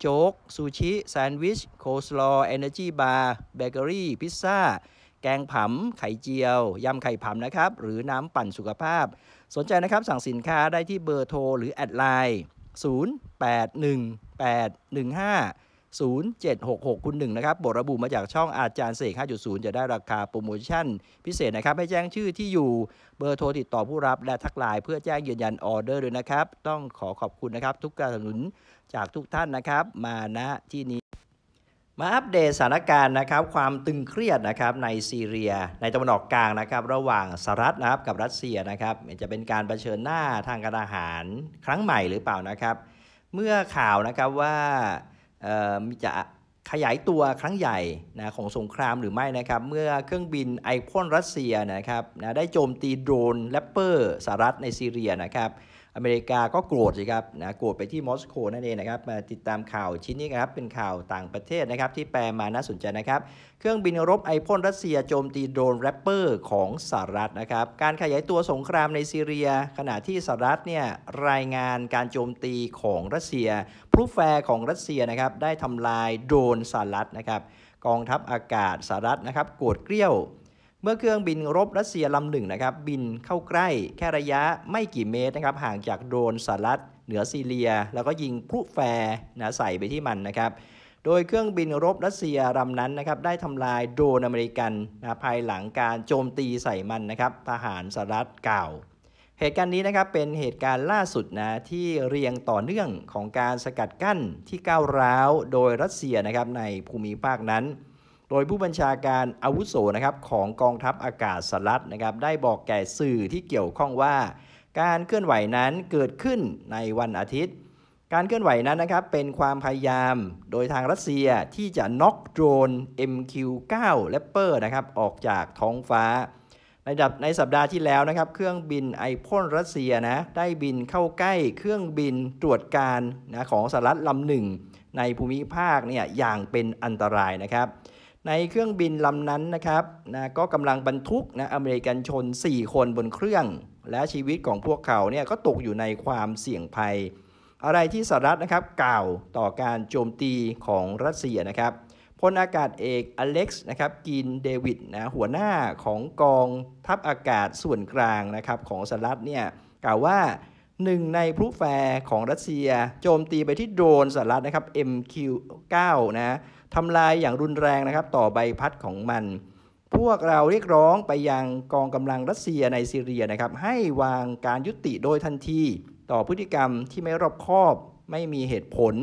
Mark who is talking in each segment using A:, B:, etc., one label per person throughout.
A: โจ๊ก ซูชิ แซนด์วิชโคสลอเอเนอร์จีบาร์เบเกอรี่ พิซซ่า แกงผำ ไข่เจียวยำไข่ผำนะครับหรือน้ำปั่นสุขภาพ สนใจนะครับสั่งสินค้าได้ที่เบอร์โทรหรือ แอดไลน์ 0 8 1 8 1 5 0766คุณหนึ่งนะครับบทระบุมาจากช่องอาจารย์เสก5.0 จะได้ราคาโปรโมชั่น พิเศษนะครับ ให้แจ้งชื่อที่อยู่เบอร์โทรติดต่อผู้รับ และทักไลน์เพื่อแจ้งยืนยันออเดอร์ด้วยนะครับ ต้องขอขอบคุณนะครับทุกการสนับสนุน จากทุกท่านนะครับ มาณที่นี้ มาอัปเดตสถานการณ์นะครับ ความตึงเครียดนะครับในซีเรีย ในตะวันออกกลางนะครับ ระหว่างสหรัฐนะครับกับรัสเซียนะครับจะเป็นการรเผชิญหน้าทางการทาหารครั้งใหม่หรือเปล่านะครับ เมื่อข่าวนะครับว่ามีจะขยายตัวครั้งใหญ่นะของสงครามหรือไม่นะครับ เมื่อเครื่องบินไอพ่นรัสเซียนะครับนะได้โจมตีโดรนแลปเปอร์สหรัฐในซีเรียนะครับอเมริกาก็โกรธสิครับนะโกรธไปที่มอสโกนั่นเองนะครับมาติดตามข่าวชิ้นนี้ครับเป็นข่าวต่างประเทศนะครับที่แปลมาน่าสนใจนะครับ เครื่องบินรบไอพ่นรัสเซียโจมตีโดรนแรปเปอร์ของสหรัฐนะครับการขยายตัวสงครามในซีเรีย ขณะที่สหรัฐเนี่ยรายงานการโจมตีของรัสเซียพลุแฟร์ของรัสเซียนะครับได้ทำลายโดรนสหรัฐนะครับกองทัพอากาศสหรัฐนะครับโกรธเกลี้ยวเมื่อเครื่องบินรบรัสเซียลำหนึ่งนะครับบินเข้าใกล้แค่ระยะไม่กี่เมตรนะครับ ห่างจากโดรนสหรัฐเหนือซีเรีย แล้วก็ยิงพลุแฟร์นะใส่ไปที่มันนะครับ โดยเครื่องบินรบรัสเซียลำนั้นนะครับได้ทำลายโดรนอเมริกันนะภายหลังการโจมตีใส่มันนะครับ ทหารสหรัฐกล่าว เหตุการณ์นี้นะครับเป็นเหตุการณ์ล่าสุดนะที่เรียงต่อเนื่องของการสกัดกั้นที่ก้าวร้าวโดยรัสเซียนะครับในภูมิภาคนั้นดยผู้บัญชาการอาวุโสนะครับของกองทัพอากาศสหรัฐนะครับ ได้บอกแก่สื่อที่เกี่ยวข้องว่า การเคลื่อนไหวนั้นเกิดขึ้นในวันอาทิตย์ การเคลื่อนไหวนั้นนะครับ เป็นความพยายามโดยทางรัสเซียที่จะน็อกโดรน MQ9 l ป p e r นะครับ ออกจากท้องฟ้าในดับในสัปดาห์ที่แล้วนะครับ เครื่องบินไอพ่นรัสเซียนะได้บินเข้าใกล้ เครื่องบินตรวจการนะของสหรัฐลำหนึ่งในภูมิภาคเนี่ยอย่างเป็นอันตรายนะครับในเครื่องบินลำนั้นนะครับนะก็กำลังบรรทุกนะอเมริกันชน 4 คนบนเครื่องและชีวิตของพวกเขาเนี่ยก็ตกอยู่ในความเสี่ยงภัย อะไรที่สหรัฐนะครับกล่าวต่อการโจมตีของรัสเซียนะครับพลอากาศเอกอเล็กซ์นะครับกินเดวิดนะหัวหน้าของกองทัพอากาศส่วนกลางนะครับของสหรัฐเนี่ยกล่าวว่าหนึ่งในพลุแฟร์ของรัสเซีย โจมตีไปที่โดรนสหรัฐนะครับ MQ9 นะทำลายอย่างรุนแรงนะครับ ต่อใบพัดของมัน พวกเราเรียกร้องไปยังกองกำลังรัสเซียในซีเรียนะครับ ให้วางการยุติโดยทันทีต่อพฤติกรรมที่ไม่รอบคอบไม่มีเหตุผล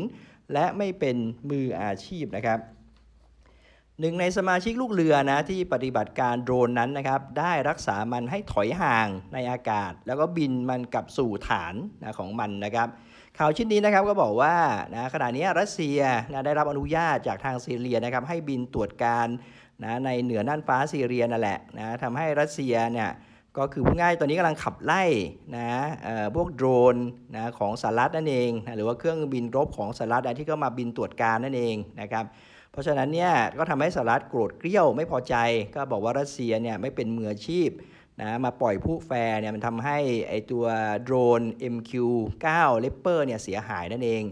A: และไม่เป็นมืออาชีพนะครับหนึ่งในสมาชิกลูกเรือนะที่ปฏิบัติการโดรนนั้นนะครับ ได้รักษามันให้ถอยห่างในอากาศ แล้วก็บินมันกลับสู่ฐานนะของมันนะครับข่าวชิ้นนี้นะครับก็บอกว่านะขณะนี้รัสเซียนะได้รับอนุญาตจากทางซีเรียนะครับ ให้บินตรวจการนะในเหนือน่านฟ้าซีเรียนั่นแหละนะทำให้รัสเซียเนี่ยก็คือพูดง่ายตอนนี้กำลังขับไล่นะพวกโดรนนะของสหรัฐนั่นเองนะหรือว่าเครื่องบินรบของสหรัฐที่ก็มาบินตรวจการนั่นเองนะครับเพราะฉะนั้นเนี่ยก็ทำให้สหรัฐโกรธเกรี้ยวไม่พอใจ ก็บอกว่ารัสเซียเนี่ยไม่เป็นมืออาชีพนะมาปล่อยผู้แฟร์เนี่ยมันทำให้ไอตัวโดรน MQ9 l e p e r เนี่ยเสียหายนั่นเอง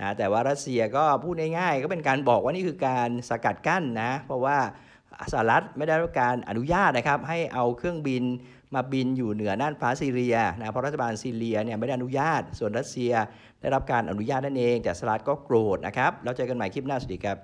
A: นะแต่ว่ารัสเซียก็พูดง่ายๆ ก็เป็นการบอกว่านี่คือการสกัดกั้นนะ เพราะว่าสหรัฐไม่ได้รับการอนุญาตนะครับ ให้เอาเครื่องบินมาบินอยู่เหนือน่านฟ้าซีเรียนะเพราะรัฐบาลซีเรียเนี่ยไม่ได้อนุญาตส่วนรัสเซียได้รับการอนุญาตนั่นเองแต่สหรัฐก็โกรธนะครับแล้วเจอกันใหม่คลิปหน้าสวัสดีครับ